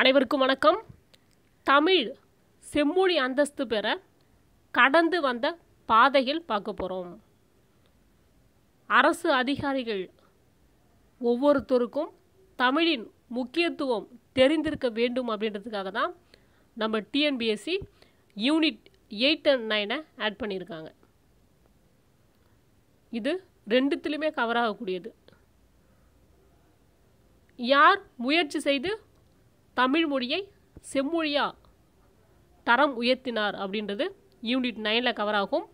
அனைவருக்கும் வணக்கம் தமிழ் செம்மொழி அந்தஸ்து பெற கடந்து வந்த பாதையில் பார்க்க போகிறோம் அரசு அதிகாரிகள் ஒவ்வொருத்தருக்கும் தமிழின் முக்கியத்துவம் தெரிந்திருக்க வேண்டும் அப்படின்றதுக்காக தான் நம்ம டிஎன்பிஎஸ்சி யூனிட் எயிட் அண்ட் நைனை ஆட் பண்ணியிருக்காங்க இது ரெண்டுத்துலேயுமே கவர் ஆகக்கூடியது யார் முயற்சி செய்து தமிழ் மொழியை செம்மொழியாக தரம் உயர்த்தினார் அப்படின்றது யூனிட் நைனில் கவர் ஆகும்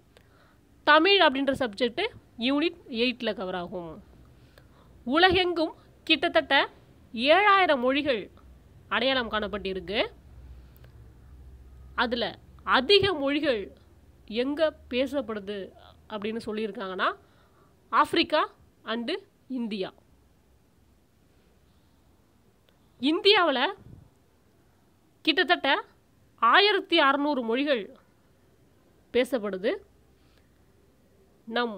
தமிழ் அப்படின்ற சப்ஜெக்ட்டு யூனிட் எயிட்டில் கவர் ஆகும் உலகெங்கும் கிட்டத்தட்ட ஏழாயிரம் மொழிகள் அடையாளம் காணப்பட்டிருக்கு அதில் அதிக மொழிகள் எங்கே பேசப்படுது அப்படின்னு சொல்லியிருக்காங்கன்னா ஆப்ரிக்கா அண்டு இந்தியா இந்தியாவில் கிட்டத்தட்ட ஆயிரத்தி அறநூறு மொழிகள் பேசப்படுது நம்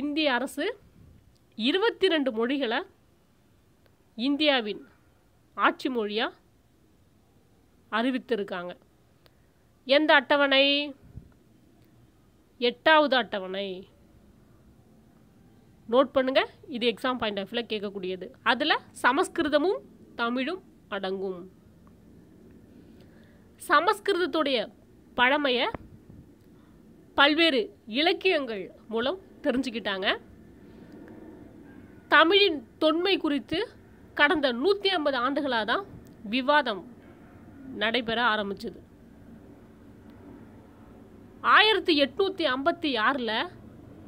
இந்திய அரசு இருபத்தி ரெண்டு மொழிகளை இந்தியாவின் ஆட்சி மொழியாக அறிவித்திருக்காங்க எந்த அட்டவணை எட்டாவது அட்டவணை நோட் பண்ணுங்கள் இது எக்ஸாம் பாயிண்ட் ஆஃப் கேட்கக்கூடியது அதில் சமஸ்கிருதமும் தமிழும் அடங்கும் சமஸ்கிருதத்துடைய பழமையை பல்வேறு இலக்கியங்கள் மூலம் தெரிஞ்சுக்கிட்டாங்க தமிழின் தொன்மை குறித்து கடந்த நூற்றி ஐம்பது ஆண்டுகளாக தான் விவாதம் நடைபெற ஆரம்பிச்சது ஆயிரத்தி எட்நூற்றி ஐம்பத்தி ஆறில்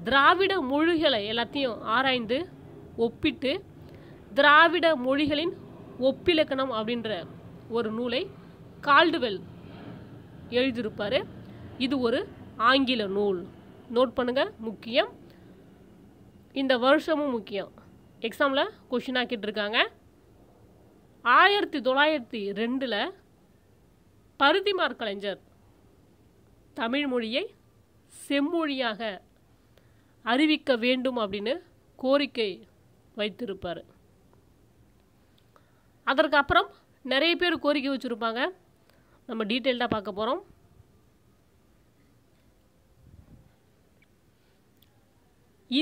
திராவிட மொழிகளை எல்லாத்தையும் ஆராய்ந்து ஒப்பிட்டு திராவிட மொழிகளின் ஒப்பிலக்கணம் அப்படின்ற ஒரு நூலை கால்டுவெல் எழுதியிருப்பார் இது ஒரு ஆங்கில நூல் நோட் பண்ணுங்கள் முக்கியம் இந்த வருஷமும் முக்கியம் எக்ஸாமில் கொஷின் ஆக்கிட்டுருக்காங்க ஆயிரத்தி தொள்ளாயிரத்தி ரெண்டில் பருதிமார் கலைஞர் தமிழ் மொழியை செம்மொழியாக அறிவிக்க வேண்டும் அப்படின்னு கோரிக்கை வைத்திருப்பார் அதற்கப்புறம் நிறைய பேர் கோரிக்கை வச்சுருப்பாங்க நம்ம டீட்டெயில்டாக பார்க்க போகிறோம்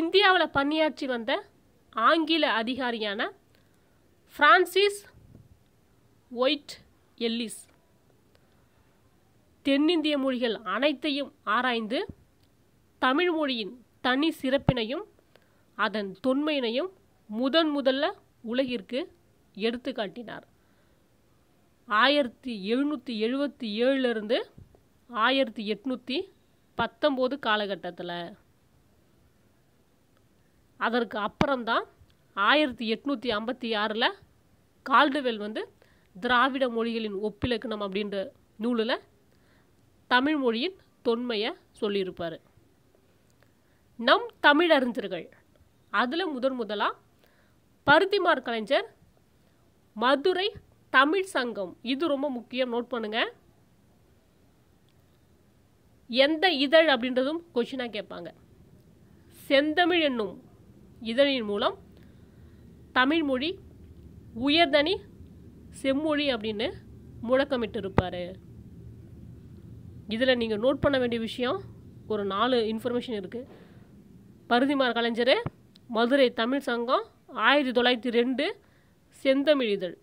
இந்தியாவில் பணியாற்றி வந்த ஆங்கில அதிகாரியான ஃப்ரான்சிஸ் ஒயிட் எல்லிஸ் தென்னிந்திய மொழிகள் அனைத்தையும் ஆராய்ந்து தமிழ் மொழியின் தனி சிறப்பினையும் அதன் தொன்மையினையும் முதன் முதல்ல உலகிற்கு எடுத்து காட்டினார் ஆயிரத்தி எழுநூற்றி எழுபத்தி ஏழுலேருந்து ஆயிரத்தி எட்நூற்றி பத்தொம்போது காலகட்டத்தில் அதற்கு அப்புறம்தான் ஆயிரத்தி எட்நூற்றி ஐம்பத்தி ஆறில் கால்டுவெல் வந்து திராவிட மொழிகளின் ஒப்பிலக்கணம் அப்படின்ற நூலில் தமிழ் மொழியின் தொன்மையை சொல்லியிருப்பார் நம் தமிழறிஞர்கள் அதில் முதன் முதலாக பருத்திமார் கலைஞர் மதுரை தமிழ் சங்கம் இது ரொம்ப முக்கியம் நோட் பண்ணுங்க எந்த இதழ் அப்படின்றதும் கொஷினாக கேட்பாங்க செந்தமிழ் என்னும் இதழின் மூலம் தமிழ் மொழி உயர்தனி செம்மொழி அப்படின்னு முழக்கமிட்டிருப்பார் இதில் நீங்கள் நோட் பண்ண வேண்டிய விஷயம் ஒரு நாலு இன்ஃபர்மேஷன் இருக்குது பருதிமார் கலைஞர் மதுரை தமிழ் சங்கம் ஆயிரத்தி தொள்ளாயிரத்தி ரெண்டு செந்தமிழ் இதழ்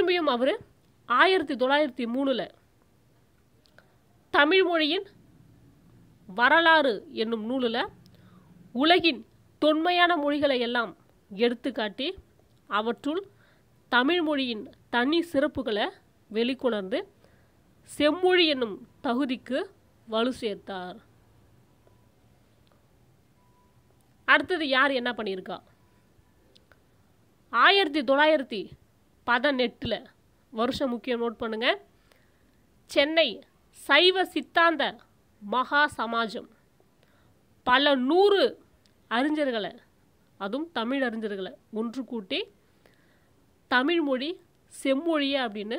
திரும்பியும் அவர் ஆயிரத்தி தொள்ளாயிரத்தி மூணில் தமிழ் மொழியின் வரலாறு என்னும் நூலில் உலகின் தொன்மையான மொழிகளை எல்லாம் எடுத்துக்காட்டி அவற்றுள் தமிழ் மொழியின் தனி சிறப்புகளை வெளிக்கொணர்ந்து செம்மொழி என்னும் தகுதிக்கு வலு சேர்த்தார் அடுத்தது யார் என்ன பண்ணியிருக்கா ஆயிரத்தி தொள்ளாயிரத்தி பதனெட்டில் வருஷம் முக்கியம் நோட் பண்ணுங்கள் சென்னை சைவ சித்தாந்த மகா சமாஜம் பல நூறு அறிஞர்களை அதுவும் தமிழ் அறிஞர்களை ஒன்று கூட்டி தமிழ் மொழி அப்படின்னு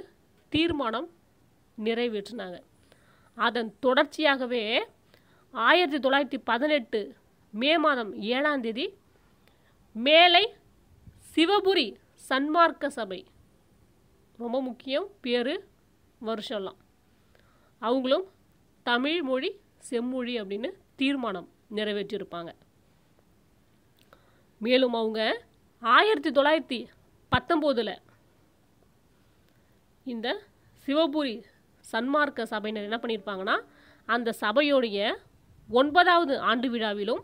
தீர்மானம் நிறைவேற்றினாங்க அதன் தொடர்ச்சியாகவே ஆயிரத்தி தொள்ளாயிரத்தி பதினெட்டு மே மாதம் ஏழாம் தேதி மேலை சிவபுரி சன்மார்க்க சபை ரொம்ப முக்கியம் பேர் வருஷம்லாம் அவங்களும் தமிழ் மொழி செம்மொழி அப்படின்னு தீர்மானம் நிறைவேற்றியிருப்பாங்க மேலும் அவங்க ஆயிரத்தி தொள்ளாயிரத்தி பத்தொம்போதில் இந்த சிவபுரி சன்மார்க்க சபையினர் என்ன பண்ணியிருப்பாங்கன்னா அந்த சபையோடைய ஒன்பதாவது ஆண்டு விழாவிலும்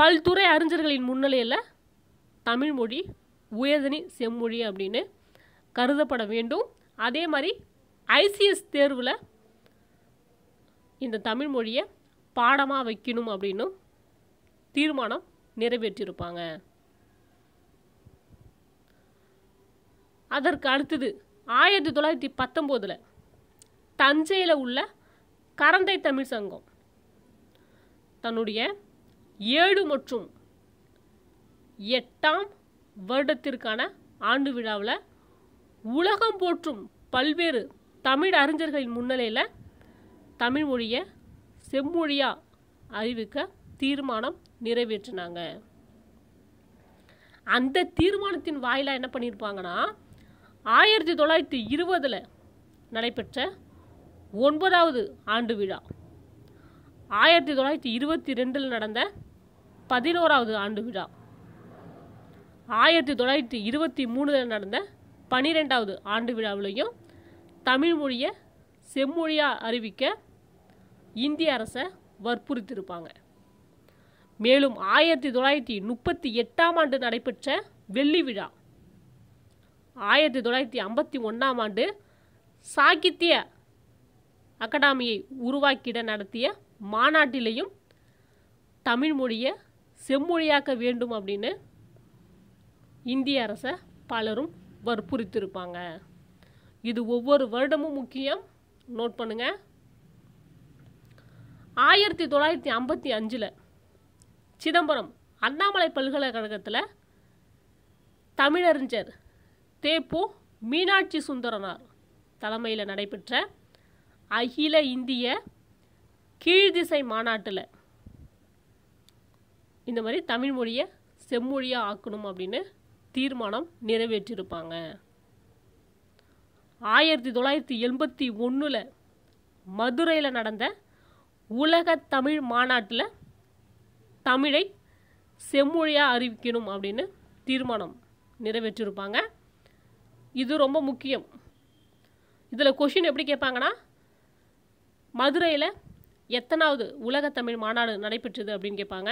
பல்துறை அறிஞர்களின் முன்னிலையில் தமிழ்மொழி உயர்தனி செம்மொழி அப்படின்னு கருதப்பட வேண்டும் அதே மாதிரி ஐசிஎஸ் தேர்வில் இந்த தமிழ் மொழியை பாடமாக வைக்கணும் அப்படின்னு தீர்மானம் நிறைவேற்றியிருப்பாங்க அதற்கு அடுத்தது ஆயிரத்தி தொள்ளாயிரத்தி பத்தொம்போதில் தஞ்சையில் உள்ள கரந்தை தமிழ் சங்கம் தன்னுடைய ஏழு மற்றும் எட்டாம் வருடத்திற்கான ஆண்டு விழாவில் உலகம் போற்றும் பல்வேறு தமிழ் அறிஞர்களின் முன்னிலையில் தமிழ் மொழியை செம்மொழியாக அறிவிக்க தீர்மானம் நிறைவேற்றினாங்க அந்த தீர்மானத்தின் வாயிலாக என்ன பண்ணியிருப்பாங்கன்னா ஆயிரத்தி தொள்ளாயிரத்தி இருபதில் நடைபெற்ற ஒன்பதாவது ஆண்டு விழா ஆயிரத்தி தொள்ளாயிரத்தி இருபத்தி ரெண்டில் நடந்த பதினோராவது ஆண்டு விழா ஆயிரத்தி தொள்ளாயிரத்தி இருபத்தி மூணில் நடந்த பன்னிரெண்டாவது ஆண்டு விழாவிலையும் தமிழ் மொழியை செம்மொழியாக அறிவிக்க இந்திய அரசை வற்புறுத்தியிருப்பாங்க மேலும் ஆயிரத்தி தொள்ளாயிரத்தி முப்பத்தி எட்டாம் ஆண்டு நடைபெற்ற வெள்ளி விழா ஆயிரத்தி தொள்ளாயிரத்தி ஐம்பத்தி ஒன்றாம் ஆண்டு சாகித்ய அகாடமியை உருவாக்கிட நடத்திய மாநாட்டிலையும் தமிழ் மொழியை செம்மொழியாக்க வேண்டும் அப்படின்னு இந்திய அரசை பலரும் வற்புறுத்திருப்பாங்க இது ஒவ்வொரு வருடமும் முக்கியம் நோட் பண்ணுங்கள் ஆயிரத்தி தொள்ளாயிரத்தி ஐம்பத்தி அஞ்சில் சிதம்பரம் அண்ணாமலை பல்கலைக்கழகத்தில் தமிழறிஞர் தேப்போ மீனாட்சி சுந்தரனார் தலைமையில் நடைபெற்ற அகில இந்திய கீழ்திசை மாநாட்டில் இந்த மாதிரி தமிழ்மொழியை செம்மொழியாக ஆக்கணும் அப்படின்னு தீர்மானம் நிறைவேற்றியிருப்பாங்க ஆயிரத்தி தொள்ளாயிரத்தி எண்பத்தி ஒன்றில் மதுரையில் நடந்த உலக தமிழ் மாநாட்டில் தமிழை செம்மொழியாக அறிவிக்கணும் அப்படின்னு தீர்மானம் நிறைவேற்றியிருப்பாங்க இது ரொம்ப முக்கியம் இதில் கொஷின் எப்படி கேட்பாங்கன்னா மதுரையில் எத்தனாவது உலக தமிழ் மாநாடு நடைபெற்றது அப்படின்னு கேட்பாங்க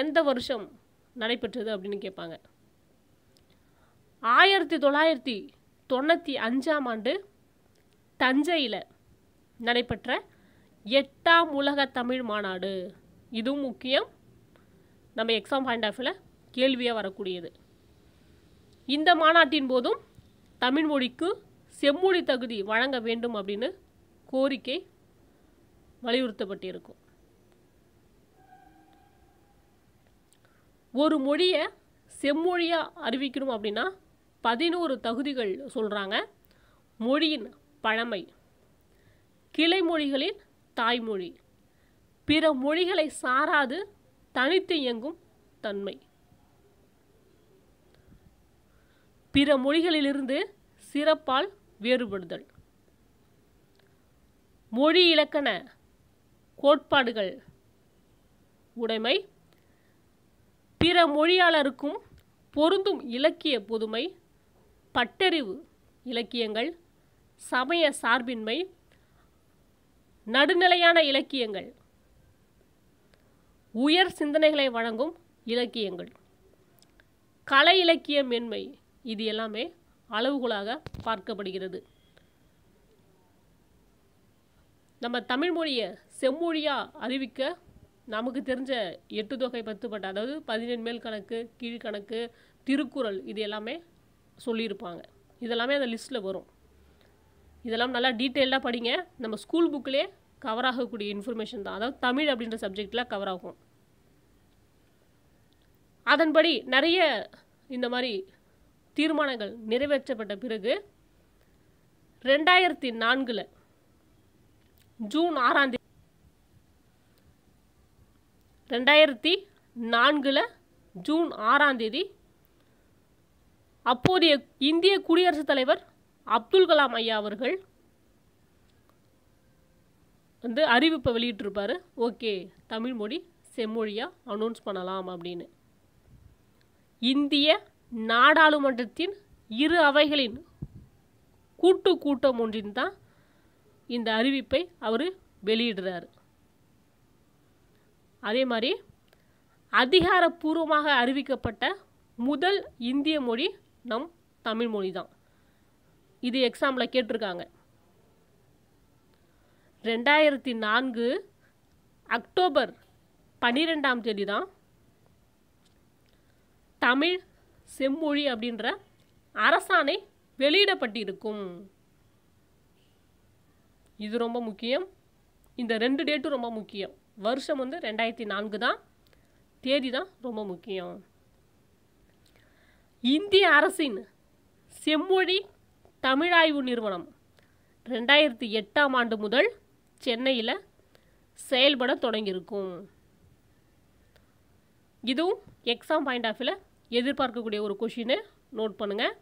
எந்த வருஷம் நடைபெற்றது அப்படின்னு கேட்பாங்க ஆயிரத்தி தொள்ளாயிரத்தி தொண்ணூற்றி அஞ்சாம் ஆண்டு தஞ்சையில் நடைபெற்ற எட்டாம் உலக தமிழ் மாநாடு இதுவும் முக்கியம் நம்ம எக்ஸாம் பாயிண்ட் ஆஃபில் கேள்வியாக வரக்கூடியது இந்த மாநாட்டின் போதும் தமிழ் மொழிக்கு செம்மொழி தகுதி வழங்க வேண்டும் அப்படின்னு கோரிக்கை வலியுறுத்தப்பட்டிருக்கும் ஒரு மொழியை செம்மொழியாக அறிவிக்கணும் அப்படின்னா பதினோரு தகுதிகள் சொல்கிறாங்க மொழியின் பழமை கிளைமொழிகளின் தாய்மொழி பிற மொழிகளை சாராது தனித்து இயங்கும் தன்மை பிற மொழிகளிலிருந்து சிறப்பால் வேறுபடுதல் மொழி இலக்கண கோட்பாடுகள் உடைமை பிற மொழியாளருக்கும் பொருந்தும் இலக்கிய புதுமை பட்டறிவு இலக்கியங்கள் சமய சார்பின்மை நடுநிலையான இலக்கியங்கள் உயர் சிந்தனைகளை வழங்கும் இலக்கியங்கள் கலை இலக்கிய மென்மை இது எல்லாமே அளவுகளாக பார்க்கப்படுகிறது நம்ம தமிழ் மொழியை செம்மொழியாக அறிவிக்க நமக்கு தெரிஞ்ச எட்டு தொகை பத்து பட்டு அதாவது பதினேழு மேல் கணக்கு கீழ்கணக்கு திருக்குறள் இது எல்லாமே சொல்லியிருப்பாங்க இதெல்லாமே அந்த லிஸ்ட்டில் வரும் இதெல்லாம் நல்லா டீட்டெயிலாக படிங்க நம்ம ஸ்கூல் புக்கிலே கவர் ஆகக்கூடிய இன்ஃபர்மேஷன் தான் அதாவது தமிழ் அப்படின்ற சப்ஜெக்டில் கவர் ஆகும் அதன்படி நிறைய இந்த மாதிரி தீர்மானங்கள் நிறைவேற்றப்பட்ட பிறகு ரெண்டாயிரத்தி நான்கில் ஜூன் ஆறாம் தேதி ரெண்டாயிரத்தி நான்கில் ஜூன் ஆறாம் தேதி அப்போதைய இந்திய குடியரசுத் தலைவர் அப்துல் கலாம் ஐயா அவர்கள் வந்து அறிவிப்பை வெளியிட்டிருப்பார் ஓகே தமிழ் மொழி செம்மொழியாக அனௌன்ஸ் பண்ணலாம் அப்படின்னு இந்திய நாடாளுமன்றத்தின் இரு அவைகளின் கூட்டு கூட்டம் ஒன்றின் தான் இந்த அறிவிப்பை அவர் வெளியிடுறாரு அதே மாதிரி அதிகாரப்பூர்வமாக அறிவிக்கப்பட்ட முதல் இந்திய மொழி நம் தமிழ் மொழி தான் இது எக்ஸாமில் கேட்டிருக்காங்க ரெண்டாயிரத்தி நான்கு அக்டோபர் பன்னிரெண்டாம் தேதி தான் தமிழ் செம்மொழி அப்படின்ற அரசாணை வெளியிடப்பட்டிருக்கும் இது ரொம்ப முக்கியம் இந்த ரெண்டு டேட்டும் ரொம்ப முக்கியம் வருஷம் வந்து ரெண்டாயிரத்தி நான்கு தான் தேதி தான் ரொம்ப முக்கியம் இந்திய அரசின் செம்மொழி தமிழாய்வு நிறுவனம் ரெண்டாயிரத்தி எட்டாம் ஆண்டு முதல் சென்னையில் செயல்பட தொடங்கியிருக்கும் இதுவும் எக்ஸாம் பாயிண்ட் ஆஃபில் எதிர்பார்க்கக்கூடிய ஒரு கொஷினு நோட் பண்ணுங்கள்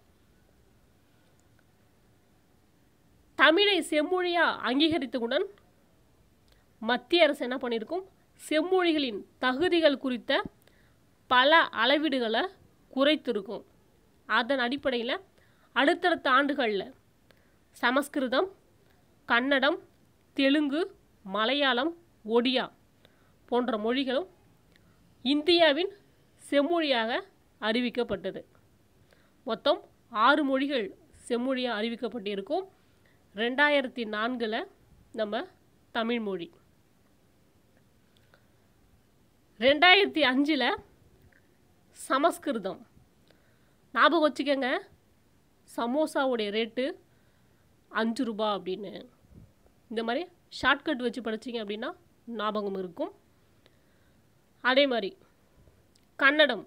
தமிழை செம்மொழியாக அங்கீகரித்தவுடன் மத்திய அரசு என்ன பண்ணியிருக்கும் செம்மொழிகளின் தகுதிகள் குறித்த பல அளவீடுகளை குறைத்திருக்கும் அதன் அடிப்படையில் அடுத்தடுத்த ஆண்டுகளில் சமஸ்கிருதம் கன்னடம் தெலுங்கு மலையாளம் ஒடியா போன்ற மொழிகளும் இந்தியாவின் செம்மொழியாக அறிவிக்கப்பட்டது மொத்தம் ஆறு மொழிகள் செம்மொழியாக அறிவிக்கப்பட்டிருக்கும் ரெண்டாயிரத்தி நான்கில் நம்ம தமிழ்மொழி ரெண்டாயிரத்தி அஞ்சில் சமஸ்கிருதம் ஞாபகம் வச்சுக்கோங்க சமோசாவுடைய ரேட்டு அஞ்சு ரூபா அப்படின்னு இந்த மாதிரி ஷார்ட்கட் வச்சு படித்தீங்க அப்படின்னா ஞாபகம் இருக்கும் அதே மாதிரி கன்னடம்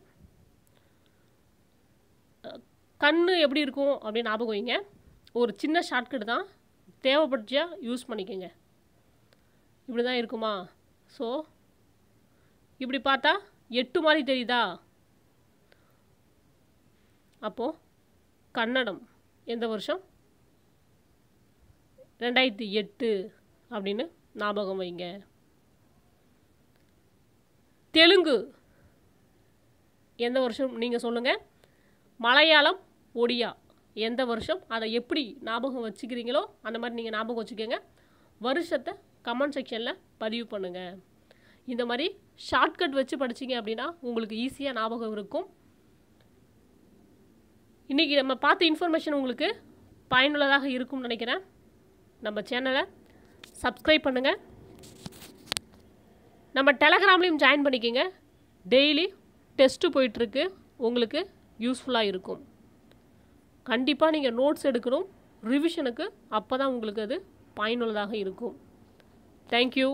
கண் எப்படி இருக்கும் அப்படின்னு ஞாபகம் வைங்க ஒரு சின்ன ஷார்ட்கட் தான் தேவைப்பட்டுச்சா யூஸ் பண்ணிக்கோங்க இப்படி தான் இருக்குமா ஸோ இப்படி பார்த்தா எட்டு மாதிரி தெரியுதா அப்போது கன்னடம் எந்த வருஷம் ரெண்டாயிரத்தி எட்டு அப்படின்னு ஞாபகம் வைங்க தெலுங்கு எந்த வருஷம் நீங்கள் சொல்லுங்கள் மலையாளம் ஒடியா எந்த வருஷம் அதை எப்படி ஞாபகம் வச்சுக்கிறீங்களோ அந்த மாதிரி நீங்கள் ஞாபகம் வச்சுக்கோங்க வருஷத்தை கமெண்ட் செக்ஷனில் பதிவு பண்ணுங்கள் இந்த மாதிரி ஷார்ட்கட் வச்சு படிச்சிங்க அப்படின்னா உங்களுக்கு ஈஸியாக ஞாபகம் இருக்கும் இன்றைக்கி நம்ம பார்த்த இன்ஃபர்மேஷன் உங்களுக்கு பயனுள்ளதாக இருக்கும்னு நினைக்கிறேன் நம்ம சேனலை சப்ஸ்கிரைப் பண்ணுங்கள் நம்ம டெலகிராம்லேயும் ஜாயின் பண்ணிக்கோங்க டெய்லி டெஸ்ட்டு போயிட்டுருக்கு உங்களுக்கு யூஸ்ஃபுல்லாக இருக்கும் கண்டிப்பாக நீங்கள் நோட்ஸ் எடுக்கணும் ரிவிஷனுக்கு அப்போ தான் உங்களுக்கு அது பயனுள்ளதாக இருக்கும் தேங்க்யூ